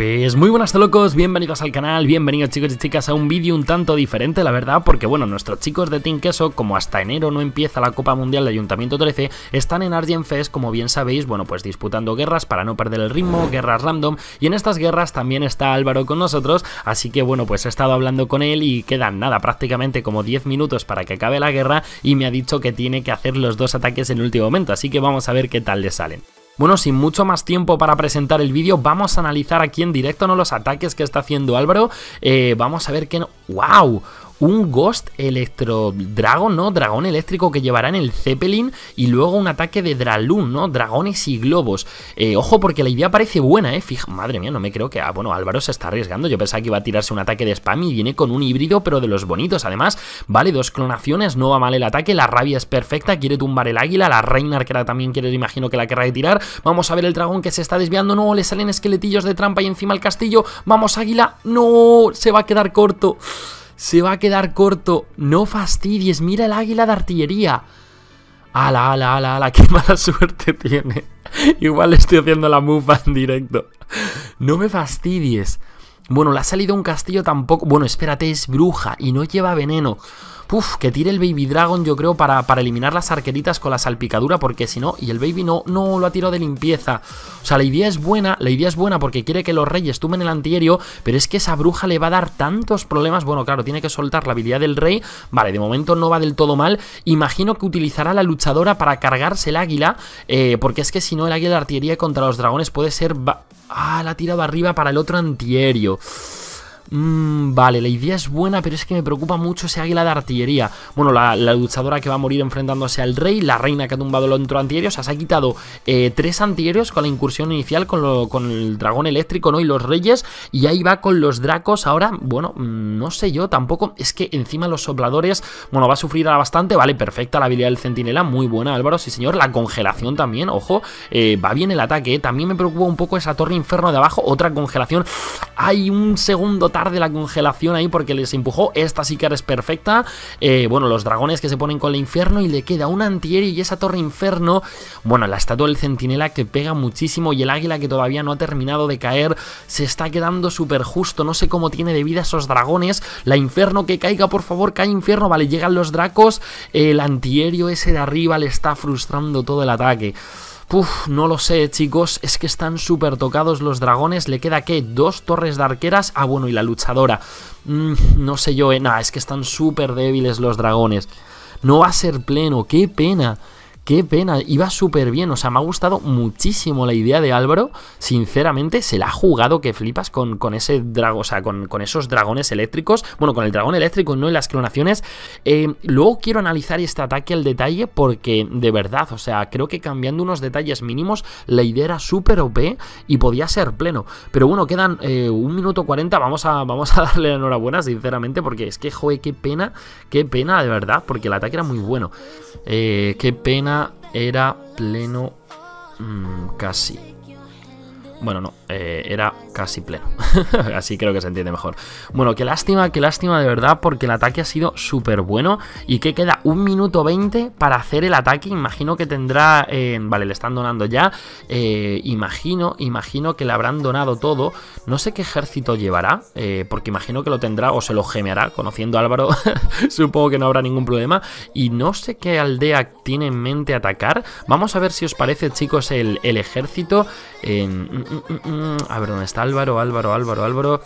Pues muy buenas locos, bienvenidos al canal, bienvenidos chicos y chicas a un vídeo un tanto diferente la verdad porque bueno, nuestros chicos de Team Queso como hasta enero no empieza la Copa Mundial de Ayuntamiento 13 están en Argent Fest como bien sabéis, bueno pues disputando guerras para no perder el ritmo, guerras random y en estas guerras también está Álvaro con nosotros así que bueno pues he estado hablando con él y quedan nada prácticamente como 10 minutos para que acabe la guerra y me ha dicho que tiene que hacer los dos ataques en el último momento así que vamos a ver qué tal le salen. Bueno, sin mucho más tiempo para presentar el vídeo, vamos a analizar aquí en directo ¿no? los ataques que está haciendo Álvaro. Eh, vamos a ver qué... ¡Wow! un Ghost Electro Dragon, ¿no? Dragón eléctrico que llevará en el Zeppelin y luego un ataque de Dralun, ¿no? Dragones y globos. Eh, ojo, porque la idea parece buena, ¿eh? Fija, madre mía, no me creo que. Ah, bueno, Álvaro se está arriesgando. Yo pensaba que iba a tirarse un ataque de spam y viene con un híbrido, pero de los bonitos. Además, vale, dos clonaciones, no va mal el ataque. La rabia es perfecta, quiere tumbar el águila. La reina la también quiere, imagino que la querrá tirar Vamos a ver el dragón que se está desviando. No, le salen esqueletillos de trampa y encima el castillo. Vamos, águila. No, se va a quedar corto. Se va a quedar corto. No fastidies. Mira el águila de artillería. Ala, ala, ala, ala. Qué mala suerte tiene. Igual le estoy haciendo la mufa en directo. No me fastidies. Bueno, le ha salido un castillo tampoco. Bueno, espérate, es bruja y no lleva veneno. Puf, que tire el Baby Dragon, yo creo, para, para eliminar las arqueritas con la salpicadura, porque si no, y el Baby no, no lo ha tirado de limpieza. O sea, la idea es buena, la idea es buena porque quiere que los reyes tumen el antiaéreo, pero es que esa bruja le va a dar tantos problemas. Bueno, claro, tiene que soltar la habilidad del rey. Vale, de momento no va del todo mal. Imagino que utilizará la luchadora para cargarse el águila, eh, porque es que si no, el águila de artillería contra los dragones puede ser... Ah, la ha tirado arriba para el otro antiaéreo. Mm, vale, la idea es buena, pero es que me preocupa mucho ese águila de artillería. Bueno, la, luchadora que va a morir enfrentándose al rey, la reina que ha tumbado el otro antiaéreo. O sea, se ha quitado eh, tres antierios con la incursión inicial con, el dragón eléctrico, ¿no? Y los reyes. Y ahí va con los dracos. Ahora, bueno, mm, no sé yo tampoco. Es que encima los sopladores, bueno, va a sufrir bastante. Vale, perfecta la habilidad del centinela. Muy buena, Álvaro. Sí, señor. La congelación también, ojo. Eh, va bien el ataque. ¿eh? También me preocupa un poco esa torre inferno de abajo. Otra congelación. Hay un segundo tarde la congelación ahí porque les empujó. Esta sí que es perfecta. Eh, bueno, los dragones que se ponen con el infierno y le queda un antier y esa torre inferno. Bueno, la estatua del centinela que pega muchísimo y el águila que todavía no ha terminado de caer. Se está quedando súper justo. No sé cómo tiene de vida esos dragones. La infierno que caiga, por favor, cae infierno. Vale, llegan los dracos. El antierio ese de arriba le está frustrando todo el ataque no lo sé, chicos. Es que están súper tocados los dragones. ¿Le queda qué? ¿Dos torres de arqueras? Ah, bueno, y la luchadora. Mm, no sé yo, eh. es que están súper débiles los dragones. No va a ser pleno. ¡Qué pena! qué pena, iba súper bien, o sea, me ha gustado muchísimo la idea de Álvaro, sinceramente se la ha jugado que flipas con, con ese dragón, o sea, con, esos dragones eléctricos, bueno, con el dragón eléctrico, no en las clonaciones. Eh, luego quiero analizar este ataque al detalle porque de verdad, o sea, creo que cambiando unos detalles mínimos, la idea era súper OP y podía ser pleno. Pero bueno, quedan eh, un minuto 40, vamos a, vamos a darle la enhorabuena, sinceramente, porque es que, joe, qué pena, qué pena, de verdad, porque el ataque era muy bueno. Eh, qué pena era pleno mm, casi bueno, no, eh, era casi pleno. Así creo que se entiende mejor. Bueno, qué lástima, qué lástima de verdad, porque el ataque ha sido súper bueno. Y que queda un minuto 20 para hacer el ataque. Imagino que tendrá. Eh, vale, le están donando ya. Eh, imagino, imagino que le habrán donado todo. No sé qué ejército llevará, porque imagino que lo tendrá o se lo gemeará. Conociendo a Álvaro, supongo que no habrá ningún problema. Y no sé qué aldea tiene en mente atacar. Vamos a ver si os parece, chicos, el, el ejército. A ver, ¿dónde está Álvaro? Álvaro, Álvaro, Álvaro.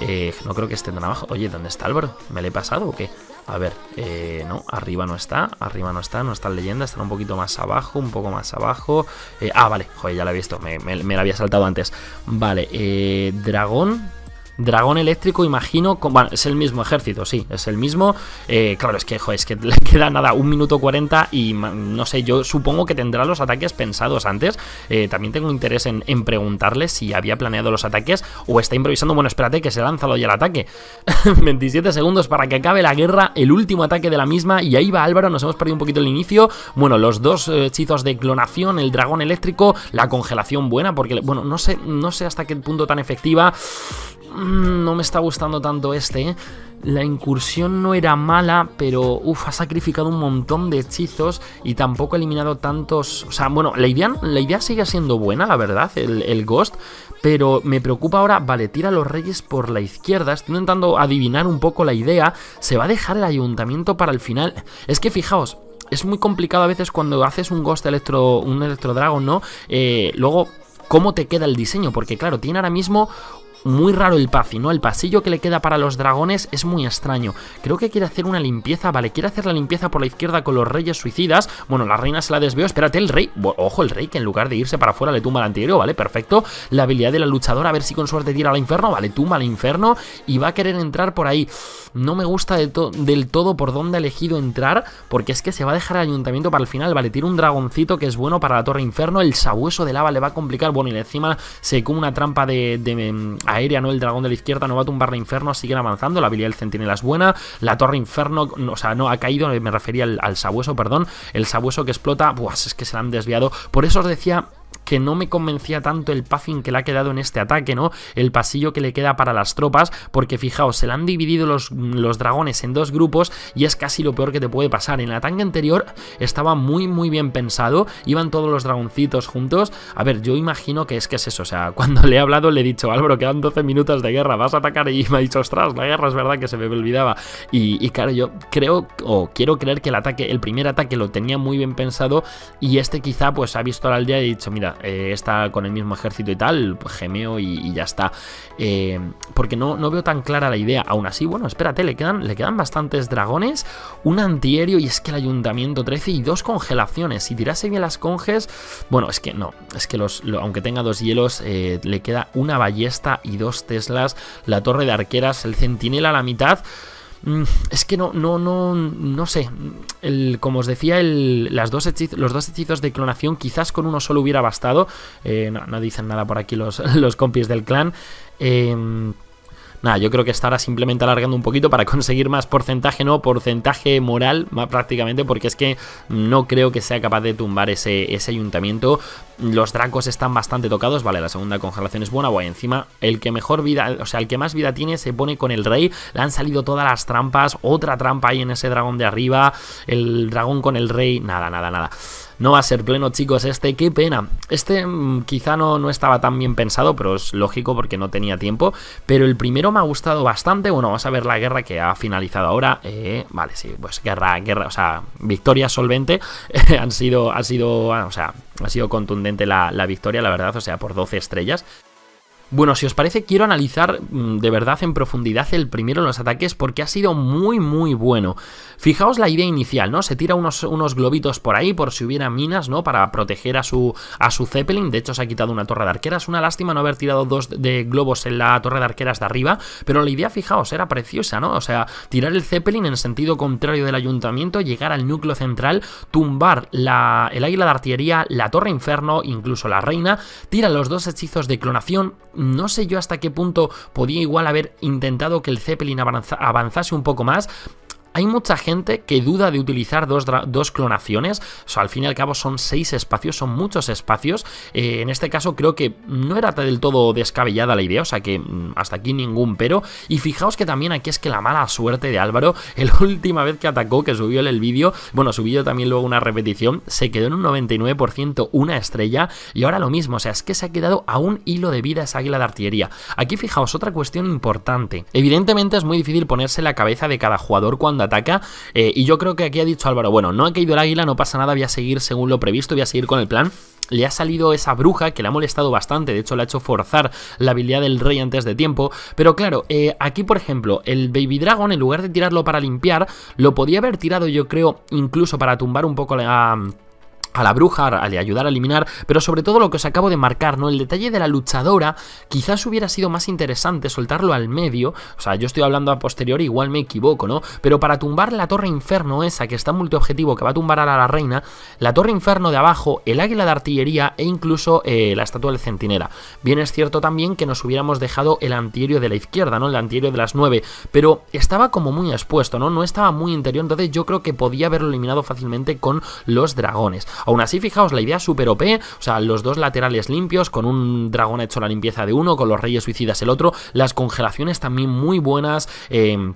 Eh, no creo que esté tan abajo. Oye, ¿dónde está Álvaro? ¿Me le he pasado o qué? A ver, eh, no, arriba no está, arriba no está, no está en leyenda, estará un poquito más abajo, un poco más abajo. Eh, ah, vale, joder, ya la he visto, me, me la había saltado antes. Vale, dragón, Dragón eléctrico, imagino. bueno, es el mismo ejército, sí, es el mismo. Eh, claro, es que, es que le queda nada, un minuto 40 y no sé, yo supongo que tendrá los ataques pensados antes. Eh, también tengo interés en, preguntarle si había planeado los ataques o está improvisando. Bueno, espérate que se lanzado ya el ataque. 27 segundos para que acabe la guerra, el último ataque de la misma. Y ahí va Álvaro, nos hemos perdido un poquito el inicio. Bueno, los dos eh, hechizos de clonación, el dragón eléctrico, la congelación buena, porque, bueno, no sé, no sé hasta qué punto tan efectiva. Mm, no me está gustando tanto este. ¿eh? La incursión no era mala, pero Uf, ha sacrificado un montón de hechizos y tampoco ha eliminado tantos. O sea, bueno, la idea, la idea sigue siendo buena, la verdad, el, Ghost. Pero me preocupa ahora, vale, tira a los reyes por la izquierda. Estoy intentando adivinar un poco la idea. Se va a dejar el ayuntamiento para el final. Es que fijaos, es muy complicado a veces cuando haces un Ghost Electro, un Electro Dragon, ¿no? Eh, luego, ¿cómo te queda el diseño? Porque claro, tiene ahora mismo muy raro el pasillo, ¿no? El pasillo que le queda para los dragones es muy extraño. Creo que quiere hacer una limpieza, vale, quiere hacer la limpieza por la izquierda con los reyes suicidas. Bueno, la reina se la desvió, espérate, el rey, ojo, el rey que en lugar de irse para afuera le tumba al anterior, vale, perfecto. La habilidad de la luchadora, a ver si con suerte tira al inferno, vale, tumba al inferno y va a querer entrar por ahí. No me gusta del todo por dónde ha elegido entrar, porque es que se va a dejar el ayuntamiento para el final, vale, tira un dragoncito que es bueno para la torre infierno, el sabueso de lava le va a complicar, bueno, y encima se come una trampa de mm, aérea, ¿no? El dragón de la izquierda no va a tumbar la Inferno, siguen avanzando, la habilidad del Centinela es buena, la Torre Inferno, o sea, no ha caído, me refería al, Sabueso, perdón, el Sabueso que explota, buah, es que se la han desviado, por eso os decía que no me convencía tanto el puffing que le ha quedado en este ataque, ¿no? El pasillo que le queda para las tropas, porque fijaos, se le han dividido los, dragones en dos grupos y es casi lo peor que te puede pasar. En el ataque anterior estaba muy, muy bien pensado, iban todos los dragoncitos juntos. A ver, yo imagino que es que es eso, o sea, cuando le he hablado le he dicho, Álvaro, quedan 12 minutos de guerra, vas a atacar y me ha dicho, ostras, la guerra es verdad que se me olvidaba. Y, claro, yo creo o quiero creer que el ataque, el primer ataque lo tenía muy bien pensado y este quizá pues ha visto al día y ha dicho, mira, eh, está con el mismo ejército y tal, pues gemeo y, ya está. Eh, porque no, no veo tan clara la idea. Aún así, bueno, espérate, le quedan, le quedan bastantes dragones, un antiaéreo y es que el ayuntamiento 13 y dos congelaciones. Si tirase bien las conges, bueno, es que no, es que los, aunque tenga dos hielos, eh, le queda una ballesta y dos teslas, la torre de arqueras, el centinela a la mitad. Mm, es que no, no, no, no sé. como os decía, el, las dos los dos hechizos de clonación quizás con uno solo hubiera bastado. Eh, no, dicen nada por aquí los, los compis del clan. Eh, Nada, yo creo que estará simplemente alargando un poquito para conseguir más porcentaje, no porcentaje moral, más prácticamente, porque es que no creo que sea capaz de tumbar ese, ese ayuntamiento. Los dracos están bastante tocados, vale, la segunda congelación es buena, guay, encima el que mejor vida, o sea, el que más vida tiene se pone con el rey, le han salido todas las trampas, otra trampa ahí en ese dragón de arriba, el dragón con el rey, nada, nada, nada. No va a ser pleno, chicos, este. Qué pena. Este mm, quizá no, no estaba tan bien pensado, pero es lógico porque no tenía tiempo. Pero el primero me ha gustado bastante. Bueno, vamos a ver la guerra que ha finalizado ahora. Eh, vale, sí, pues guerra, guerra, o sea, victoria solvente. han sido, ha sido, o sea, ha sido contundente la, la victoria, la verdad, o sea, por 12 estrellas. Bueno, si os parece, quiero analizar mm, de verdad en profundidad el primero de los ataques porque ha sido muy, muy bueno. Fijaos la idea inicial, ¿no? Se tira unos, unos globitos por ahí por si hubiera minas, ¿no? Para proteger a su, a su Zeppelin. De hecho, se ha quitado una torre de arqueras. Una lástima no haber tirado dos de globos en la torre de arqueras de arriba. Pero la idea, fijaos, era preciosa, ¿no? O sea, tirar el Zeppelin en sentido contrario del ayuntamiento, llegar al núcleo central, tumbar el águila de artillería, la torre inferno, incluso la reina. Tira los dos hechizos de clonación no sé yo hasta qué punto podía igual haber intentado que el Zeppelin avanzase un poco más. Hay mucha gente que duda de utilizar dos, clonaciones, o al fin y al cabo son seis espacios, son muchos espacios. Eh, en este caso creo que no era del todo descabellada la idea, o sea que mm, hasta aquí ningún pero. Y fijaos que también aquí es que la mala suerte de Álvaro, la última vez que atacó, que subió el vídeo, bueno, subió también luego una repetición, se quedó en un 99% una estrella y ahora lo mismo, o sea, es que se ha quedado a un hilo de vida esa águila de artillería. Aquí fijaos otra cuestión importante. Evidentemente es muy difícil ponerse la cabeza de cada jugador cuando ataca. Eh, y yo creo que aquí ha dicho Álvaro, bueno, no ha caído el águila, no pasa nada, voy a seguir según lo previsto, voy a seguir con el plan le ha salido esa bruja que le ha molestado bastante, de hecho le ha hecho forzar la habilidad del rey antes de tiempo, pero claro, eh, aquí por ejemplo, el Baby Dragon en lugar de tirarlo para limpiar, lo podía haber tirado yo creo incluso para tumbar un poco la a la bruja, a ayudar a eliminar, pero sobre todo lo que os acabo de marcar, ¿no? El detalle de la luchadora quizás hubiera sido más interesante soltarlo al medio, o sea, yo estoy hablando a posteriori, igual me equivoco, ¿no? Pero para tumbar la torre inferno esa, que está multiobjetivo, que va a tumbar a la reina, la torre inferno de abajo, el águila de artillería e incluso eh, la estatua de centinela. Bien es cierto también que nos hubiéramos dejado el antierio de la izquierda, ¿no? El antierio de las nueve... pero estaba como muy expuesto, ¿no? No estaba muy interior, entonces yo creo que podía haberlo eliminado fácilmente con los dragones. Aún así, fijaos, la idea super OP, o sea, los dos laterales limpios, con un dragón hecho la limpieza de uno, con los reyes suicidas el otro, las congelaciones también muy buenas. Em,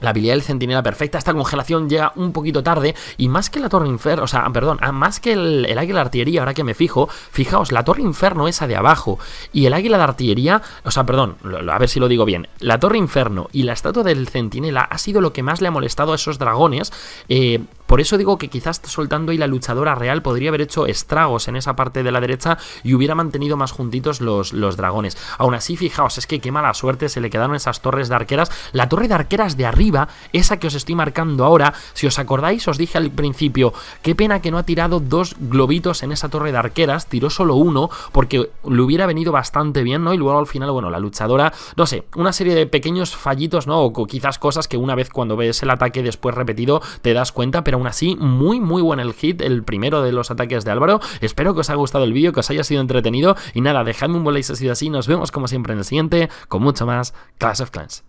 la habilidad del centinela perfecta, esta congelación llega un poquito tarde y más que la torre inferno, o sea, ah, perdón, ah, más que el, águila de artillería, ahora que me fijo, fijaos, la torre inferno esa de abajo y el águila de artillería, o sea, perdón, a ver si lo digo bien, la torre inferno y la estatua del centinela ha sido lo que más le ha molestado a esos dragones eh, por eso digo que quizás soltando ahí la luchadora real podría haber hecho estragos en esa parte de la derecha y hubiera mantenido más juntitos los, los dragones. Aún así, fijaos, es que qué mala suerte se le quedaron esas torres de arqueras. La torre de arqueras de arriba, esa que os estoy marcando ahora, si os acordáis, os dije al principio, qué pena que no ha tirado dos globitos en esa torre de arqueras, tiró solo uno, porque le hubiera venido bastante bien, ¿no? Y luego al final, bueno, la luchadora, no sé, una serie de pequeños fallitos, ¿no? O quizás cosas que una vez cuando ves el ataque después repetido te das cuenta, pero aún así, muy muy buen el hit, el primero de los ataques de Álvaro. Espero que os haya gustado el vídeo, que os haya sido entretenido y nada, dejadme un like si ha sido así, nos vemos como siempre en el siguiente con mucho más Clash of Clans.